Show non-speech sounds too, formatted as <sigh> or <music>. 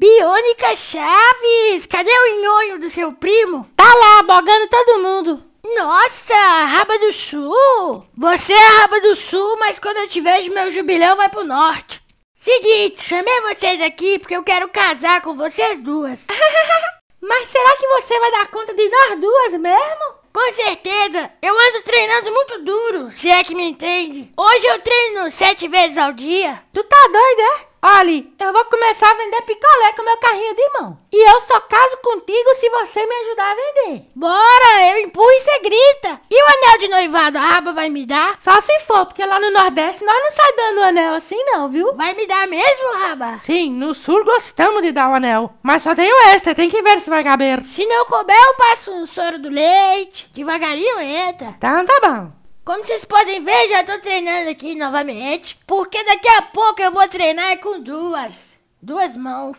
Bionica Chaves, cadê o nhonho do seu primo? Tá lá, bogando todo mundo. Nossa, Raba do Sul! Você é Raba do Sul, mas quando eu te vejo, meu jubilão vai pro norte. Seguinte, chamei vocês aqui porque eu quero casar com vocês duas. <laughs> mas será que você vai dar conta de nós duas mesmo? Com certeza, eu ando treinando muito duro, se é que me entende. Hoje eu treino sete vezes ao dia. Tu tá doido, é? Olhe, eu vou começar a vender picolé com meu carrinho de mão. E eu só caso contigo se você me ajudar a vender. Bora, eu empurro e você grita. E o anel de noivado a Raba vai me dar? Só se for, porque lá no Nordeste nós não sai dando anel assim não, viu? Vai me dar mesmo, Raba? Sim, no Sul gostamos de dar o anel. Mas só tem o extra, tem que ver se vai caber. Se não couber, eu passo um soro do leite. Devagarinho entra. Então tá bom. Como vocês podem ver, já tô treinando aqui novamente, porque daqui a pouco eu vou treinar com duas, duas mãos.